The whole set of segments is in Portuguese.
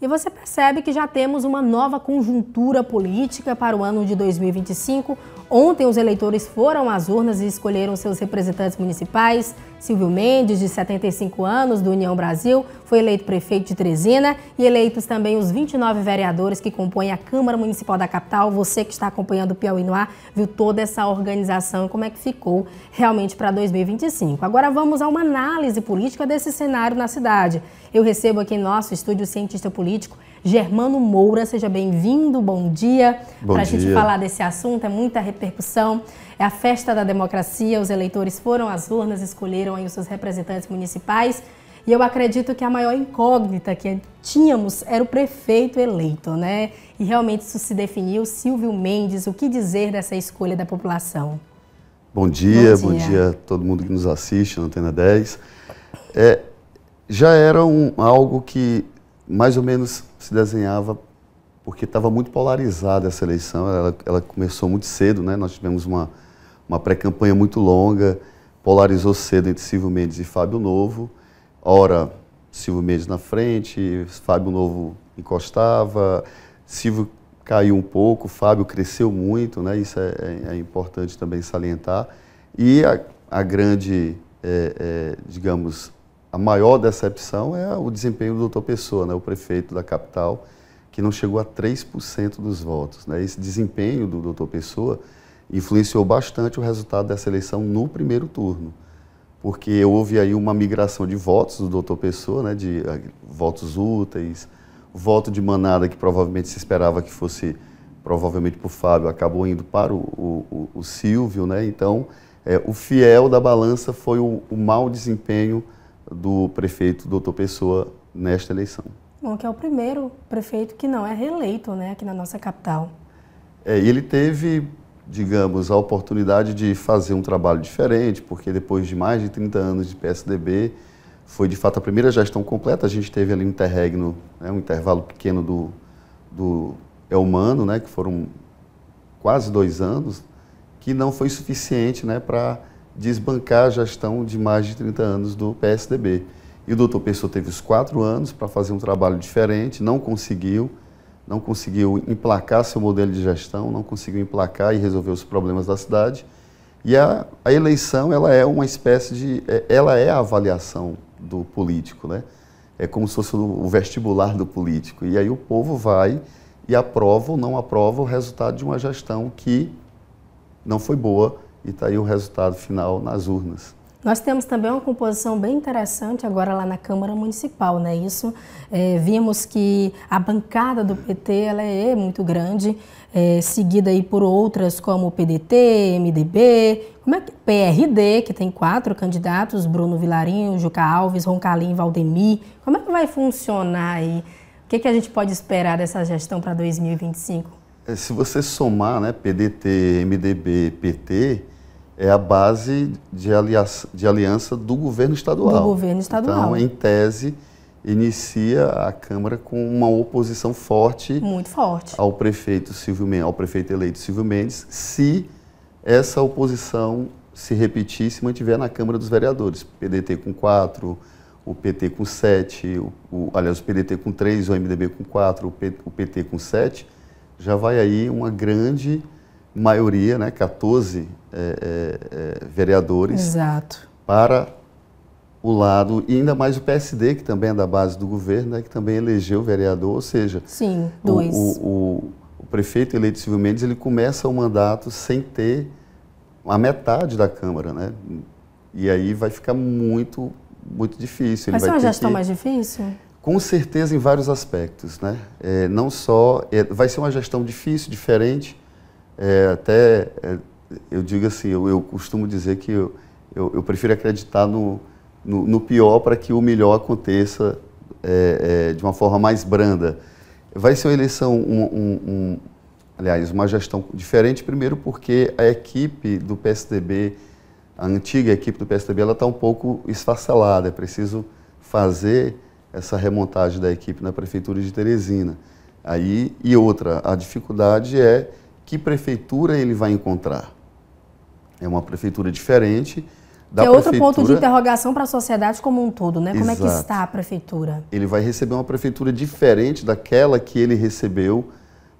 E você percebe que já temos uma nova conjuntura política para o ano de 2025. Ontem, os eleitores foram às urnas e escolheram seus representantes municipais. Silvio Mendes, de 75 anos, do União Brasil, foi eleito prefeito de Trezena e eleitos também os 29 vereadores que compõem a Câmara Municipal da Capital. Você que está acompanhando o Piauí no ar, viu toda essa organização e como é que ficou realmente para 2025. Agora vamos a uma análise política desse cenário na cidade. Eu recebo aqui em nosso estúdio o cientista político Germano Moura, seja bem-vindo, bom dia. Para a gente falar desse assunto, é muita repercussão. É a festa da democracia, os eleitores foram às urnas, escolheram aí os seus representantes municipais e eu acredito que a maior incógnita que tínhamos era o prefeito eleito, né? E realmente isso se definiu. Silvio Mendes, o que dizer dessa escolha da população? Bom dia, bom dia, bom dia a todo mundo que nos assiste na Antena 10. É, já era um, algo que mais ou menos se desenhava porque estava muito polarizada essa eleição. Ela, ela, começou muito cedo, né? Nós tivemos uma, uma pré-campanha muito longa, polarizou cedo entre Silvio Mendes e Fábio Novo. Ora, Silvio Mendes na frente, Fábio Novo encostava, Silvio caiu um pouco, Fábio cresceu muito, né? isso é, é, é importante também salientar. E a, a grande, é, é, digamos, a maior decepção é o desempenho do doutor Pessoa, né? o prefeito da capital, que não chegou a 3% dos votos. Né? Esse desempenho do doutor Pessoa influenciou bastante o resultado dessa eleição no primeiro turno porque houve aí uma migração de votos do doutor Pessoa, né, de eh, votos úteis, voto de manada que provavelmente se esperava que fosse, provavelmente para o Fábio, acabou indo para o, o, o Silvio, né? Então, é, o fiel da balança foi o, o mau desempenho do prefeito doutor Pessoa nesta eleição. Bom, que é o primeiro prefeito que não é reeleito, né, aqui na nossa capital. É, e ele teve digamos, a oportunidade de fazer um trabalho diferente, porque depois de mais de 30 anos de PSDB, foi de fato a primeira gestão completa. A gente teve ali um interregno, né, um intervalo pequeno do, do Elmano, é né, que foram quase dois anos, que não foi suficiente né, para desbancar a gestão de mais de 30 anos do PSDB. E o doutor Pessoa teve os quatro anos para fazer um trabalho diferente, não conseguiu não conseguiu emplacar seu modelo de gestão, não conseguiu emplacar e resolver os problemas da cidade. E a, a eleição, ela é uma espécie de, é, ela é a avaliação do político, né? É como se fosse o vestibular do político. E aí o povo vai e aprova ou não aprova o resultado de uma gestão que não foi boa e está aí o resultado final nas urnas. Nós temos também uma composição bem interessante agora lá na Câmara Municipal, né? Isso é, vimos que a bancada do PT ela é muito grande, é, seguida aí por outras como o PDT, MDB, como é que PRD que tem quatro candidatos: Bruno Vilarinho, Juca Alves, Roncalim, Valdemir. Como é que vai funcionar aí? O que, que a gente pode esperar dessa gestão para 2025? É, se você somar, né, PDT, MDB, PT é a base de aliança, de aliança do governo estadual. Do governo estadual. Então, em tese, inicia a Câmara com uma oposição forte. Muito forte. Ao prefeito Silvio Mendes, ao prefeito eleito Silvio Mendes, se essa oposição se repetir, se mantiver na Câmara dos Vereadores. PDT com quatro, o PT com sete, o, o, aliás, o PDT com três, o MDB com quatro, o, P, o PT com sete, já vai aí uma grande maioria, né, 14 é, é, é, vereadores, Exato. para o lado, e ainda mais o PSD, que também é da base do governo, né, que também elegeu vereador, ou seja, Sim, dois. O, o, o prefeito eleito Silvio Mendes ele começa o mandato sem ter a metade da Câmara, né? E aí vai ficar muito, muito difícil. Vai ser uma gestão que... mais difícil? Com certeza em vários aspectos, né? É, não só... É, vai ser uma gestão difícil, diferente, é, até é, eu digo assim, eu, eu, costumo dizer que eu, eu, eu prefiro acreditar no, no, no pior para que o melhor aconteça é, é de uma forma mais branda. Vai ser uma eleição, um, um, um, aliás, uma gestão diferente, primeiro porque a equipe do PSDB, a antiga equipe do PSDB, ela está um pouco esfacelada, é preciso fazer essa remontagem da equipe na Prefeitura de Teresina. Aí, e outra, a dificuldade é que prefeitura ele vai encontrar? É uma prefeitura diferente da que é outro prefeitura... ponto de interrogação para a sociedade como um todo, né? Exato. Como é que está a prefeitura? Ele vai receber uma prefeitura diferente daquela que ele recebeu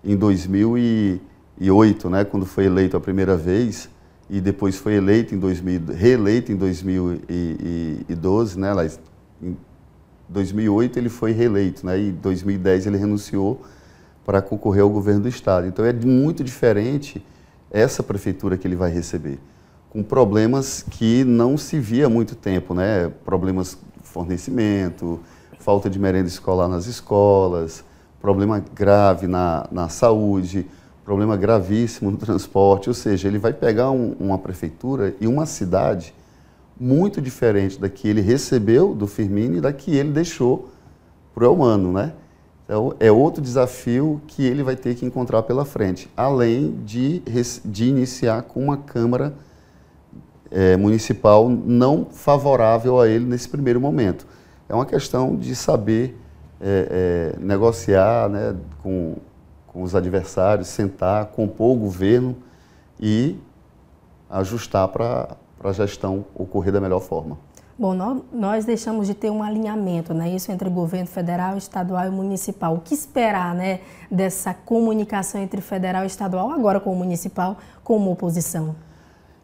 em 2008, né? Quando foi eleito a primeira vez e depois foi eleito em 2000, reeleito em 2012, né? Em 2008 ele foi reeleito, né? E em 2010 ele renunciou para concorrer ao governo do estado. Então é muito diferente essa prefeitura que ele vai receber, com problemas que não se via há muito tempo, né? Problemas de fornecimento, falta de merenda escolar nas escolas, problema grave na, na saúde, problema gravíssimo no transporte, ou seja, ele vai pegar um, uma prefeitura e uma cidade muito diferente da que ele recebeu do Firmino e da que ele deixou para o Elmano, né? Então, é outro desafio que ele vai ter que encontrar pela frente, além de, de iniciar com uma Câmara é, Municipal não favorável a ele nesse primeiro momento. É uma questão de saber é, é, negociar né, com, com os adversários, sentar, compor o governo e ajustar para a gestão ocorrer da melhor forma. Bom, nós deixamos de ter um alinhamento, né? Isso entre governo federal, estadual e municipal. O que esperar, né, dessa comunicação entre federal e estadual agora com o municipal com a oposição?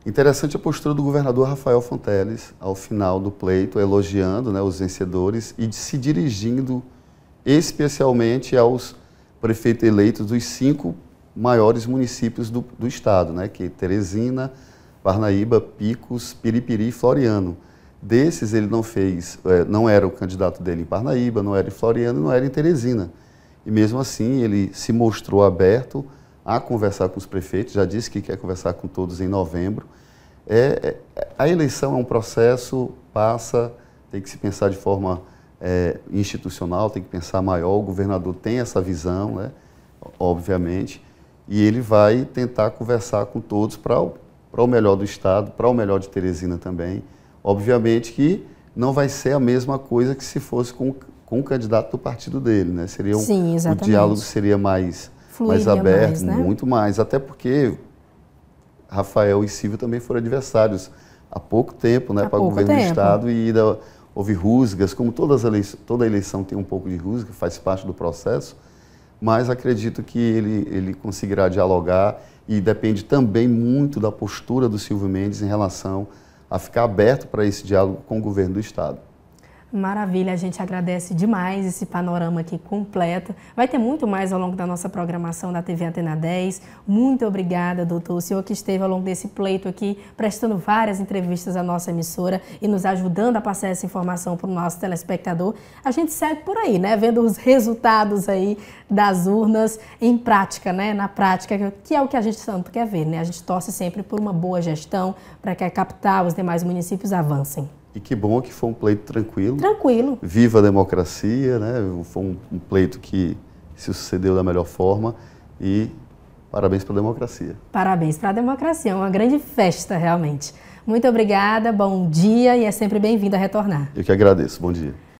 Interessante a postura do governador Rafael Fonteles ao final do pleito, elogiando, né, os vencedores e se dirigindo especialmente aos prefeitos eleitos dos cinco maiores municípios do, do estado, né, que é Teresina, Parnaíba, Picos, Piripiri e Floriano. Desses, ele não fez, é, não era o candidato dele em Parnaíba, não era em Floriano, não era em Teresina. E mesmo assim, ele se mostrou aberto a conversar com os prefeitos, já disse que quer conversar com todos em novembro. É, é a eleição é um processo, passa, tem que se pensar de forma é, institucional, tem que pensar maior. O governador tem essa visão, né, obviamente, e ele vai tentar conversar com todos para o, o melhor do Estado, para o melhor de Teresina também. Obviamente que não vai ser a mesma coisa que se fosse com, com o candidato do partido dele, né? Seria um, Sim, o diálogo seria mais, mais aberto, mais, né? muito mais. Até porque Rafael e Silvio também foram adversários há pouco tempo, né? Há para o governo tempo. do Estado e da, houve rusgas, como todas eleições, toda eleição tem um pouco de rusga, faz parte do processo, mas acredito que ele, ele conseguirá dialogar e depende também muito da postura do Silvio Mendes em relação a ficar aberto para esse diálogo com o governo do Estado. Maravilha, a gente agradece demais esse panorama aqui completo. Vai ter muito mais ao longo da nossa programação da TV Antena 10. Muito obrigada, doutor. O senhor que esteve ao longo desse pleito aqui, prestando várias entrevistas à nossa emissora e nos ajudando a passar essa informação para o nosso telespectador. A gente segue por aí, né? Vendo os resultados aí das urnas em prática, né? Na prática, que é o que a gente tanto quer ver, né? A gente torce sempre por uma boa gestão para que a capital, os demais municípios avancem. E que bom que foi um pleito tranquilo. Tranquilo. Viva a democracia, né? Foi um, um pleito que se sucedeu da melhor forma e parabéns para a democracia. Parabéns para a democracia, é uma grande festa realmente. Muito obrigada, bom dia e é sempre bem-vindo a retornar. Eu que agradeço, bom dia.